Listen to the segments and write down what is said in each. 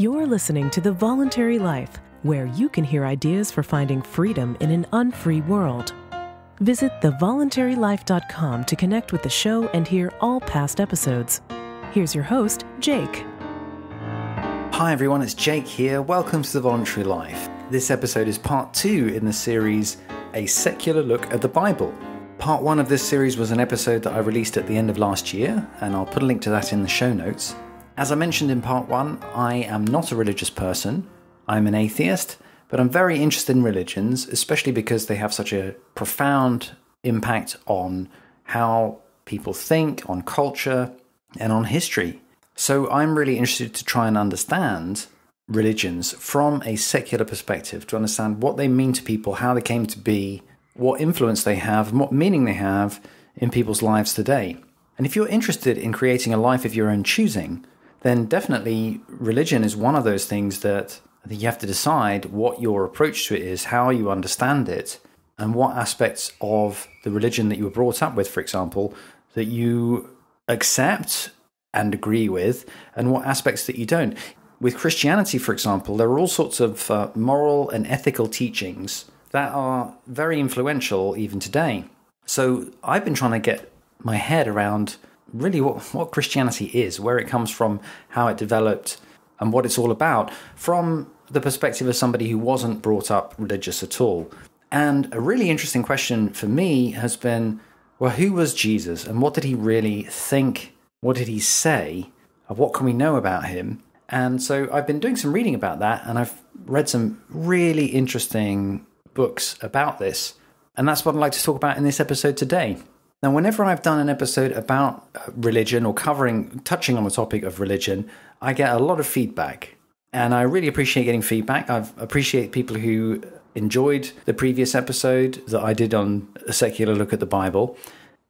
You're listening to The Voluntary Life, where you can hear ideas for finding freedom in an unfree world. Visit thevoluntarylife.com to connect with the show and hear all past episodes. Here's your host, Jake. Hi, everyone, it's Jake here. Welcome to The Voluntary Life. This episode is part two in the series A Secular Look at the Bible. Part one of this series was an episode that I released at the end of last year, and I'll put a link to that in the show notes. As I mentioned in part one, I am not a religious person, I'm an atheist, but I'm very interested in religions, especially because they have such a profound impact on how people think, on culture, and on history. So I'm really interested to try and understand religions from a secular perspective, to understand what they mean to people, how they came to be, what influence they have, and what meaning they have in people's lives today. And if you're interested in creating a life of your own choosing, then definitely religion is one of those things that I think you have to decide what your approach to it is, how you understand it, and what aspects of the religion that you were brought up with, for example, that you accept and agree with, and what aspects that you don't. With Christianity, for example, there are all sorts of uh, moral and ethical teachings that are very influential even today. So I've been trying to get my head around really what, what Christianity is, where it comes from, how it developed, and what it's all about from the perspective of somebody who wasn't brought up religious at all. And a really interesting question for me has been well, who was Jesus and what did he really think? What did he say? What can we know about him? And so I've been doing some reading about that and I've read some really interesting books about this. And that's what I'd like to talk about in this episode today. Now, whenever I've done an episode about uh, religion or covering, touching on the topic of religion, I get a lot of feedback. And I really appreciate getting feedback. I appreciate people who enjoyed the previous episode that I did on a secular look at the Bible.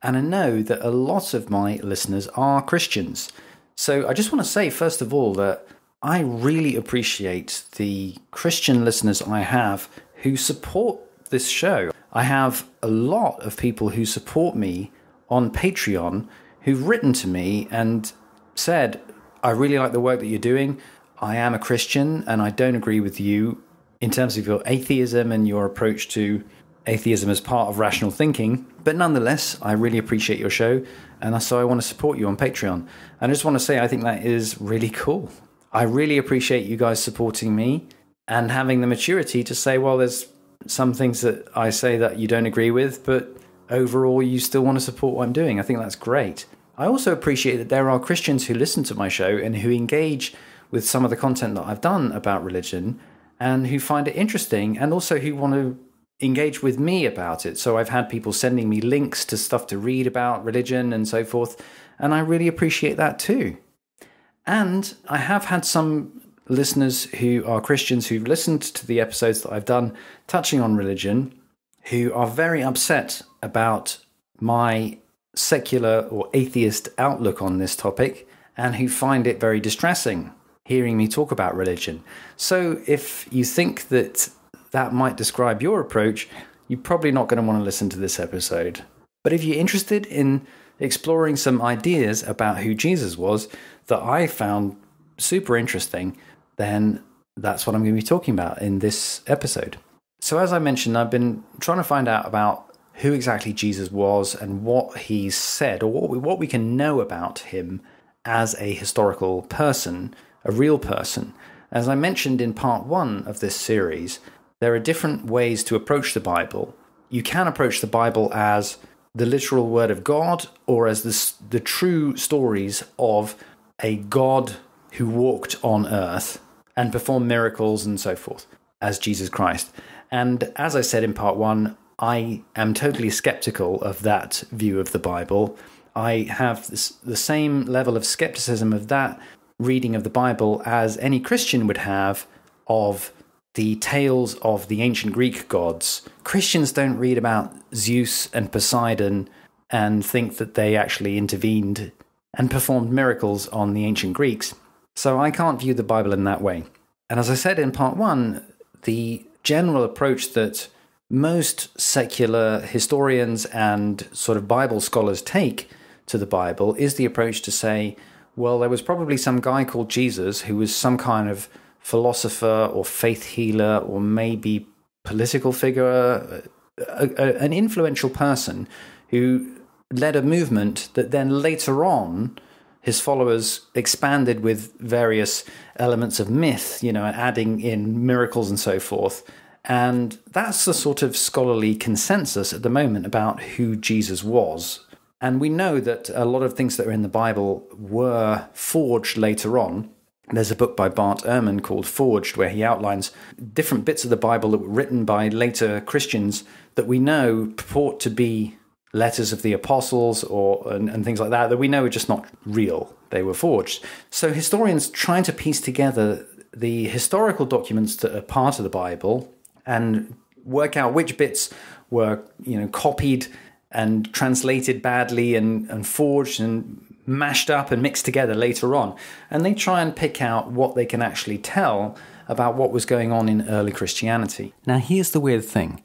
And I know that a lot of my listeners are Christians. So I just want to say, first of all, that I really appreciate the Christian listeners I have who support this show. I have a lot of people who support me on Patreon who've written to me and said, I really like the work that you're doing. I am a Christian and I don't agree with you in terms of your atheism and your approach to atheism as part of rational thinking. But nonetheless, I really appreciate your show and so I want to support you on Patreon. And I just want to say, I think that is really cool. I really appreciate you guys supporting me and having the maturity to say, well, there's some things that I say that you don't agree with, but overall you still want to support what I'm doing. I think that's great. I also appreciate that there are Christians who listen to my show and who engage with some of the content that I've done about religion and who find it interesting and also who want to engage with me about it. So I've had people sending me links to stuff to read about religion and so forth, and I really appreciate that too. And I have had some listeners who are Christians who've listened to the episodes that I've done touching on religion who are very upset about my secular or atheist outlook on this topic and who find it very distressing hearing me talk about religion. So if you think that that might describe your approach, you're probably not going to want to listen to this episode. But if you're interested in exploring some ideas about who Jesus was that I found super interesting, then that's what I'm going to be talking about in this episode. So, as I mentioned, I've been trying to find out about who exactly Jesus was and what he said, or what we, what we can know about him as a historical person, a real person. As I mentioned in part one of this series, there are different ways to approach the Bible. You can approach the Bible as the literal word of God or as the, the true stories of a God who walked on earth and perform miracles and so forth as Jesus Christ. And as I said in part one, I am totally skeptical of that view of the Bible. I have this, the same level of skepticism of that reading of the Bible as any Christian would have of the tales of the ancient Greek gods. Christians don't read about Zeus and Poseidon and think that they actually intervened and performed miracles on the ancient Greeks. So I can't view the Bible in that way. And as I said in part one, the general approach that most secular historians and sort of Bible scholars take to the Bible is the approach to say, well, there was probably some guy called Jesus who was some kind of philosopher or faith healer or maybe political figure, a, a, an influential person who led a movement that then later on his followers expanded with various elements of myth, you know, adding in miracles and so forth. And that's the sort of scholarly consensus at the moment about who Jesus was. And we know that a lot of things that are in the Bible were forged later on. There's a book by Bart Ehrman called Forged, where he outlines different bits of the Bible that were written by later Christians that we know purport to be letters of the apostles or and, and, things like that that we know are just not real they were forged so historians trying to piece together the historical documents that are part of the bible and work out which bits were you know copied and translated badly and, and forged and mashed up and mixed together later on and they try and pick out what they can actually tell about what was going on in early christianity now here's the weird thing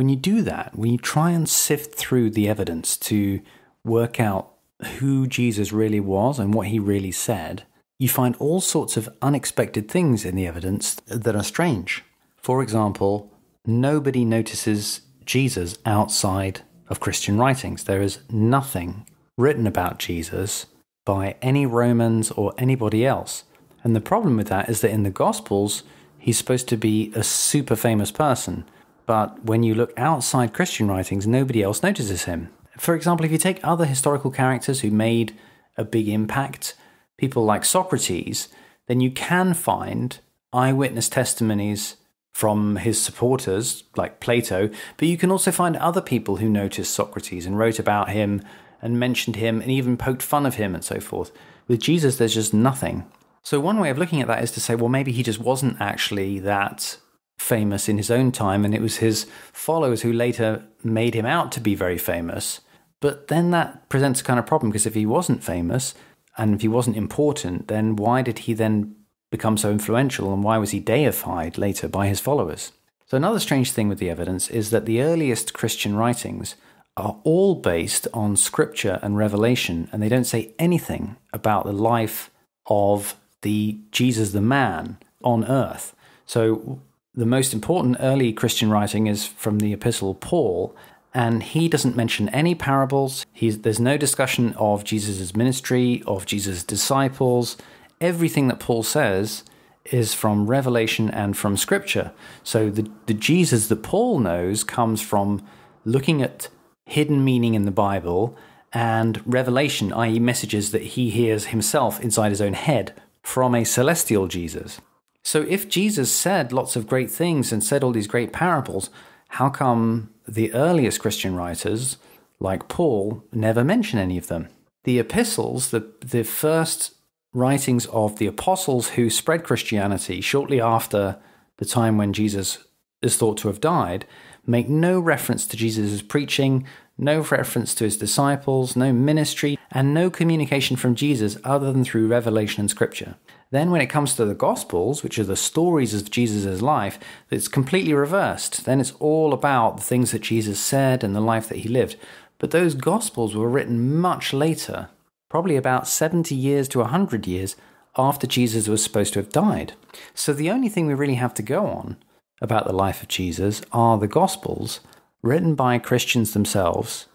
when you do that, when you try and sift through the evidence to work out who Jesus really was and what he really said, you find all sorts of unexpected things in the evidence that are strange. For example, nobody notices Jesus outside of Christian writings. There is nothing written about Jesus by any Romans or anybody else. And the problem with that is that in the Gospels, he's supposed to be a super famous person. But when you look outside Christian writings, nobody else notices him. For example, if you take other historical characters who made a big impact, people like Socrates, then you can find eyewitness testimonies from his supporters, like Plato, but you can also find other people who noticed Socrates and wrote about him and mentioned him and even poked fun of him and so forth. With Jesus, there's just nothing. So, one way of looking at that is to say, well, maybe he just wasn't actually that famous in his own time, and it was his followers who later made him out to be very famous. But then that presents a kind of problem because if he wasn't famous and if he wasn't important, then why did he then become so influential and why was he deified later by his followers? So, another strange thing with the evidence is that the earliest Christian writings are all based on scripture and revelation, and they don't say anything about the life of the Jesus the man on earth. So, the most important early Christian writing is from the Epistle Paul, and he doesn't mention any parables. He's, there's no discussion of Jesus' ministry, of Jesus' disciples. Everything that Paul says is from revelation and from scripture. So the, the Jesus that Paul knows comes from looking at hidden meaning in the Bible and revelation, i.e., messages that he hears himself inside his own head from a celestial Jesus. So if Jesus said lots of great things and said all these great parables, how come the earliest Christian writers, like Paul, never mention any of them? The epistles, the, the first writings of the apostles who spread Christianity shortly after the time when Jesus is thought to have died, make no reference to Jesus' preaching, no reference to his disciples, no ministry, and no communication from Jesus other than through revelation and scripture. Then, when it comes to the Gospels, which are the stories of Jesus' life, it's completely reversed. Then it's all about the things that Jesus said and the life that he lived. But those Gospels were written much later, probably about 70 years to 100 years after Jesus was supposed to have died. So the only thing we really have to go on about the life of Jesus are the Gospels, written by Christians themselves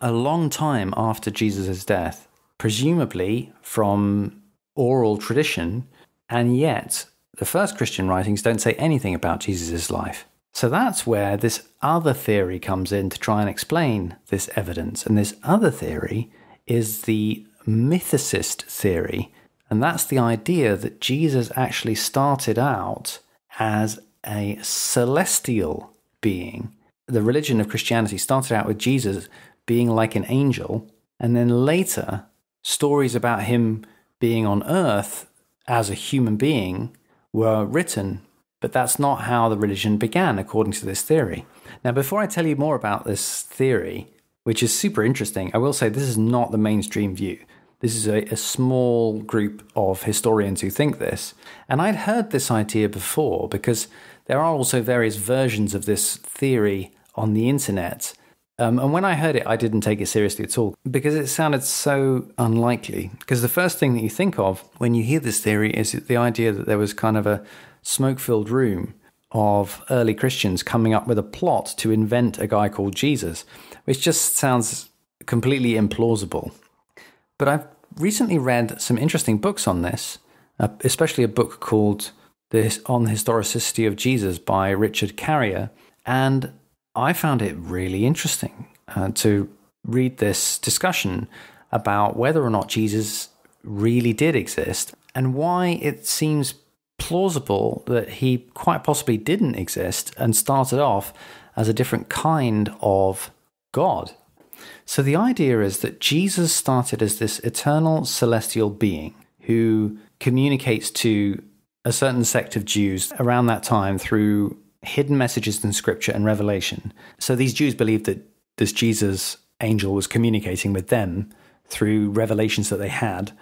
a long time after Jesus' death, presumably from oral tradition, and yet the first Christian writings don't say anything about Jesus' life. So that's where this other theory comes in to try and explain this evidence. And this other theory is the mythicist theory. And that's the idea that Jesus actually started out as a celestial being the religion of Christianity started out with Jesus being like an angel, and then later, stories about him being on earth as a human being were written. But that's not how the religion began, according to this theory. Now, before I tell you more about this theory, which is super interesting, I will say this is not the mainstream view. This is a, a small group of historians who think this. And I'd heard this idea before because there are also various versions of this theory on the internet. Um, and when I heard it, I didn't take it seriously at all because it sounded so unlikely. Because the first thing that you think of when you hear this theory is the idea that there was kind of a smoke filled room of early Christians coming up with a plot to invent a guy called Jesus, which just sounds completely implausible. But I've recently read some interesting books on this, uh, especially a book called the, On the Historicity of Jesus by Richard Carrier. And I found it really interesting uh, to read this discussion about whether or not Jesus really did exist and why it seems plausible that he quite possibly didn't exist and started off as a different kind of God. So the idea is that Jesus started as this eternal celestial being who communicates to a certain sect of Jews around that time through hidden messages in scripture and revelation. So these Jews believed that this Jesus angel was communicating with them through revelations that they had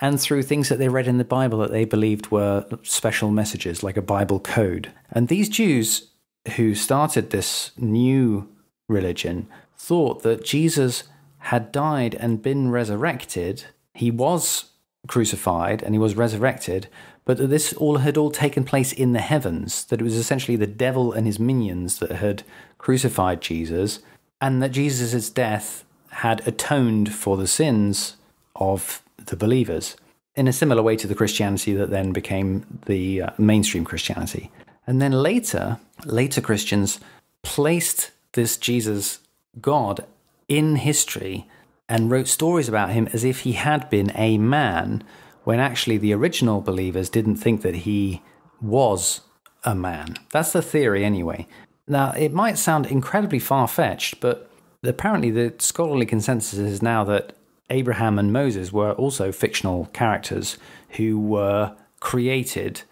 and through things that they read in the Bible that they believed were special messages, like a Bible code. And these Jews who started this new religion thought that Jesus had died and been resurrected. He was crucified and he was resurrected, but that this all had all taken place in the heavens, that it was essentially the devil and his minions that had crucified Jesus, and that Jesus' death had atoned for the sins of the believers in a similar way to the Christianity that then became the uh, mainstream Christianity. And then later, later Christians placed this Jesus God in history and wrote stories about him as if he had been a man when actually the original believers didn't think that he was a man. That's the theory, anyway. Now, it might sound incredibly far fetched, but apparently the scholarly consensus is now that Abraham and Moses were also fictional characters who were created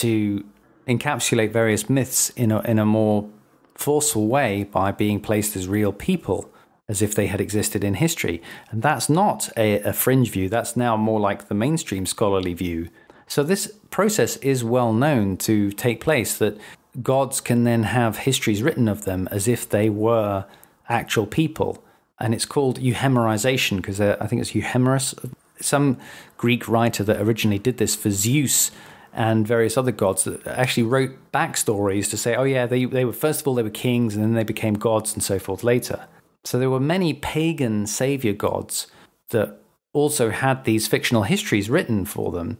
to encapsulate various myths in a, in a more forceful way by being placed as real people as if they had existed in history. And that's not a, a fringe view, that's now more like the mainstream scholarly view. So this process is well known to take place that gods can then have histories written of them as if they were actual people. And it's called euhemerization because uh, I think it's Euhemerus, some Greek writer that originally did this for Zeus and various other gods that actually wrote backstories to say, oh yeah, they, they were first of all they were kings and then they became gods and so forth later. So there were many pagan savior gods that also had these fictional histories written for them.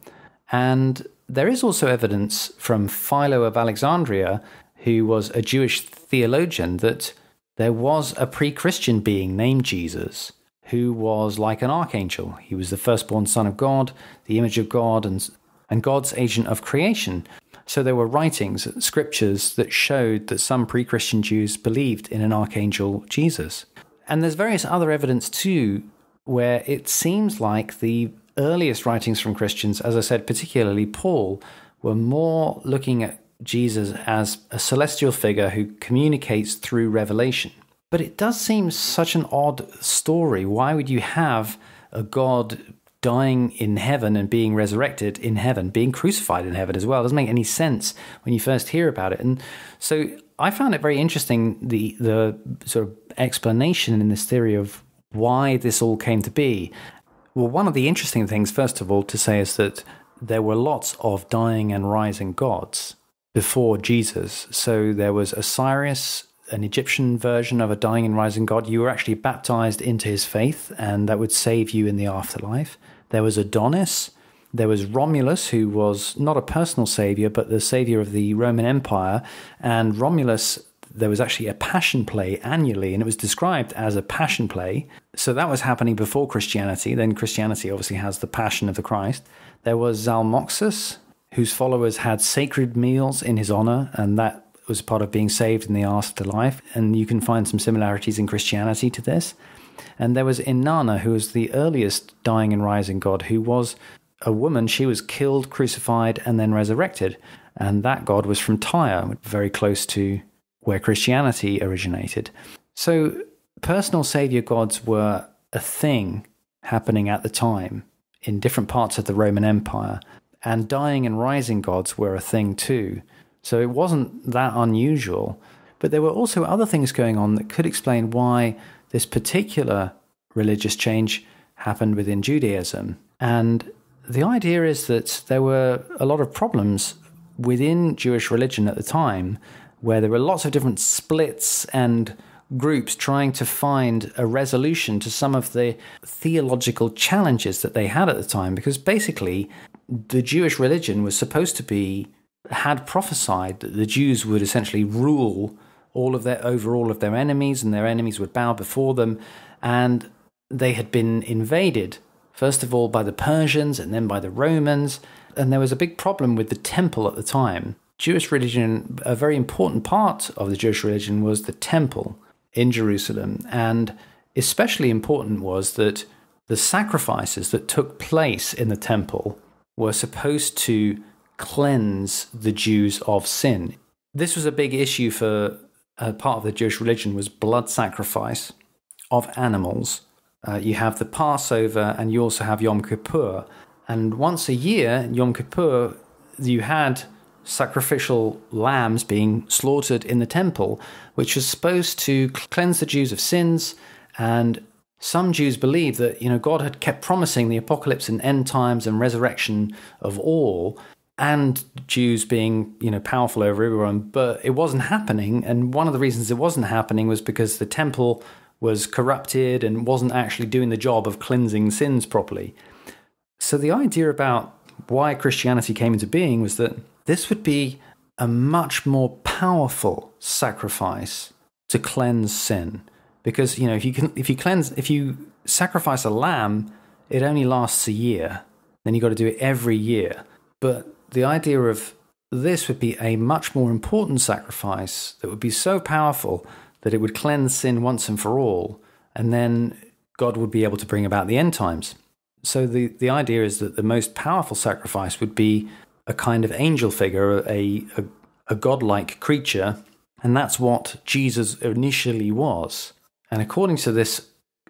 And there is also evidence from Philo of Alexandria, who was a Jewish theologian, that there was a pre Christian being named Jesus who was like an archangel. He was the firstborn son of God, the image of God, and, and God's agent of creation. So there were writings, scriptures that showed that some pre Christian Jews believed in an archangel Jesus. And there's various other evidence too, where it seems like the earliest writings from Christians, as I said, particularly Paul, were more looking at Jesus as a celestial figure who communicates through revelation. But it does seem such an odd story. Why would you have a God dying in heaven and being resurrected in heaven, being crucified in heaven as well. It doesn't make any sense when you first hear about it. And so I found it very interesting the the sort of explanation in this theory of why this all came to be. Well, one of the interesting things, first of all, to say is that there were lots of dying and rising gods before Jesus. So there was Osiris, an Egyptian version of a dying and rising God, you were actually baptized into his faith, and that would save you in the afterlife. There was Adonis. There was Romulus, who was not a personal savior, but the savior of the Roman Empire. And Romulus, there was actually a passion play annually, and it was described as a passion play. So that was happening before Christianity. Then Christianity obviously has the passion of the Christ. There was Zalmoxis, whose followers had sacred meals in his honor, and that was part of being saved in the afterlife. And you can find some similarities in Christianity to this. And there was Inanna, who was the earliest dying and rising god, who was a woman. She was killed, crucified, and then resurrected. And that god was from Tyre, very close to where Christianity originated. So personal savior gods were a thing happening at the time in different parts of the Roman Empire. And dying and rising gods were a thing too. So it wasn't that unusual. But there were also other things going on that could explain why this particular religious change happened within Judaism. And the idea is that there were a lot of problems within Jewish religion at the time where there were lots of different splits and groups trying to find a resolution to some of the theological challenges that they had at the time because basically the Jewish religion was supposed to be had prophesied that the Jews would essentially rule all of their over all of their enemies, and their enemies would bow before them. And they had been invaded first of all by the Persians and then by the Romans, and there was a big problem with the temple at the time. Jewish religion, a very important part of the Jewish religion was the temple in Jerusalem, and especially important was that the sacrifices that took place in the temple were supposed to cleanse the Jews of sin. This was a big issue for a uh, part of the Jewish religion was blood sacrifice of animals. Uh, you have the Passover and you also have Yom Kippur. And once a year, Yom Kippur, you had sacrificial lambs being slaughtered in the temple, which was supposed to cleanse the Jews of sins. And some Jews believe that you know God had kept promising the apocalypse and end times and resurrection of all, and Jews being, you know, powerful over everyone, but it wasn't happening. And one of the reasons it wasn't happening was because the temple was corrupted and wasn't actually doing the job of cleansing sins properly. So the idea about why Christianity came into being was that this would be a much more powerful sacrifice to cleanse sin. Because, you know, if you can, if you cleanse if you sacrifice a lamb, it only lasts a year. Then you've got to do it every year. But the idea of this would be a much more important sacrifice that would be so powerful that it would cleanse sin once and for all, and then God would be able to bring about the end times. So the, the idea is that the most powerful sacrifice would be a kind of angel figure, a, a, a godlike creature, and that's what Jesus initially was. And according to this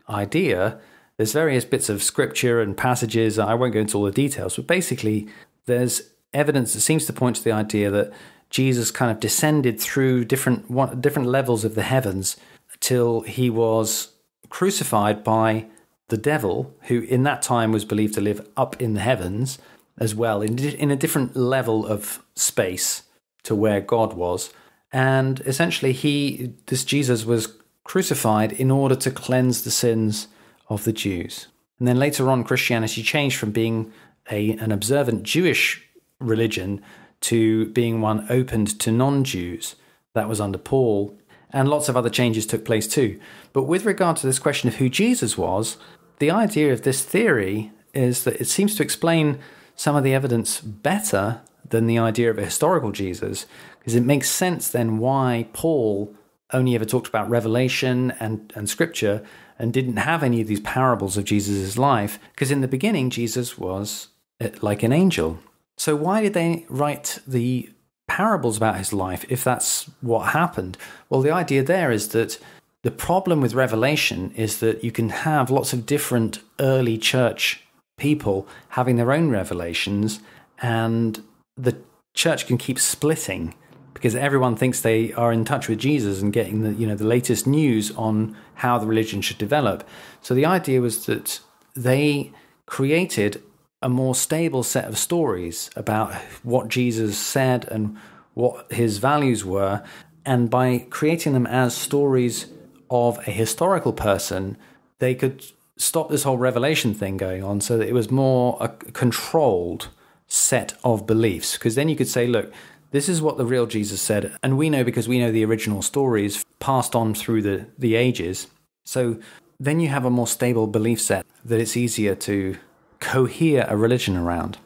idea, there's various bits of scripture and passages. I won't go into all the details, but basically, there's evidence that seems to point to the idea that Jesus kind of descended through different one, different levels of the heavens till he was crucified by the devil, who in that time was believed to live up in the heavens as well, in, in a different level of space to where God was. And essentially, he this Jesus was crucified in order to cleanse the sins of the Jews. And then later on, Christianity changed from being a, an observant Jewish religion to being one opened to non Jews. That was under Paul. And lots of other changes took place too. But with regard to this question of who Jesus was, the idea of this theory is that it seems to explain some of the evidence better than the idea of a historical Jesus, because it makes sense then why Paul only ever talked about revelation and, and scripture and didn't have any of these parables of Jesus' life, because in the beginning, Jesus was eh, like an angel. So, why did they write the parables about his life if that's what happened? Well, the idea there is that the problem with Revelation is that you can have lots of different early church people having their own revelations, and the church can keep splitting because everyone thinks they are in touch with Jesus and getting the you know the latest news on how the religion should develop. So the idea was that they created a more stable set of stories about what Jesus said and what his values were. And by creating them as stories of a historical person, they could stop this whole revelation thing going on so that it was more a controlled set of beliefs. Because then you could say, look, this is what the real Jesus said. And we know because we know the original stories passed on through the, the ages. So then you have a more stable belief set that it's easier to cohere a religion around.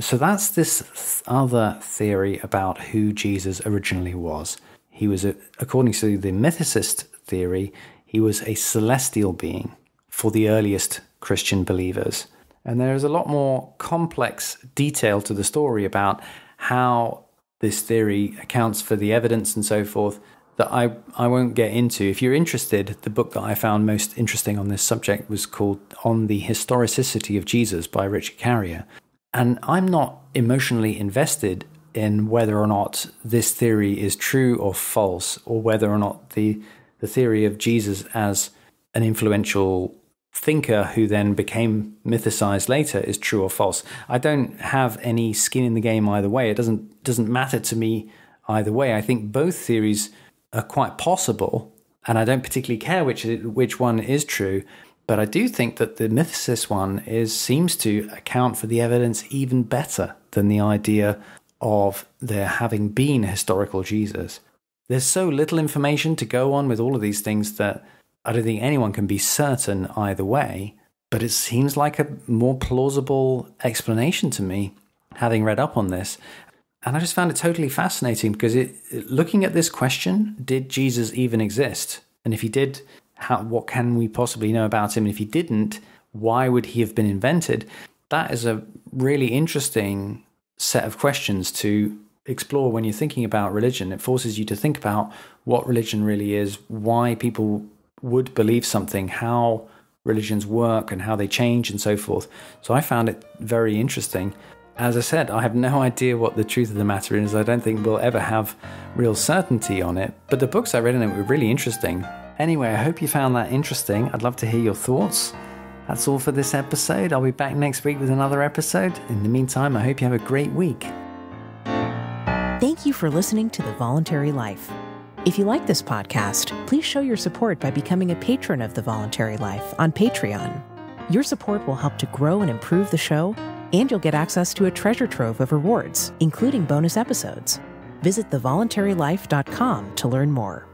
So that's this other theory about who Jesus originally was. He was, a, according to the mythicist theory, he was a celestial being for the earliest Christian believers. And there is a lot more complex detail to the story about how this theory accounts for the evidence and so forth that I, I won't get into. If you're interested, the book that I found most interesting on this subject was called On the Historicity of Jesus by Richard Carrier. And I'm not emotionally invested in whether or not this theory is true or false, or whether or not the, the theory of Jesus as an influential thinker who then became mythicized later is true or false. I don't have any skin in the game either way. It doesn't doesn't matter to me either way. I think both theories are quite possible, and I don't particularly care which which one is true. But I do think that the mythicist one is seems to account for the evidence even better than the idea of there having been historical Jesus. There's so little information to go on with all of these things that I don't think anyone can be certain either way. But it seems like a more plausible explanation to me, having read up on this, and I just found it totally fascinating because it, looking at this question, did Jesus even exist? And if he did, how, what can we possibly know about him? And if he didn't, why would he have been invented? That is a really interesting set of questions to explore when you're thinking about religion. It forces you to think about what religion really is, why people would believe something, how religions work and how they change and so forth. So I found it very interesting. As I said, I have no idea what the truth of the matter is. I don't think we'll ever have real certainty on it, but the books I read in it were really interesting. Anyway, I hope you found that interesting. I'd love to hear your thoughts. That's all for this episode. I'll be back next week with another episode. In the meantime, I hope you have a great week. Thank you for listening to The Voluntary Life. If you like this podcast, please show your support by becoming a patron of The Voluntary Life on Patreon. Your support will help to grow and improve the show and you'll get access to a treasure trove of rewards, including bonus episodes. Visit thevoluntarylife.com to learn more.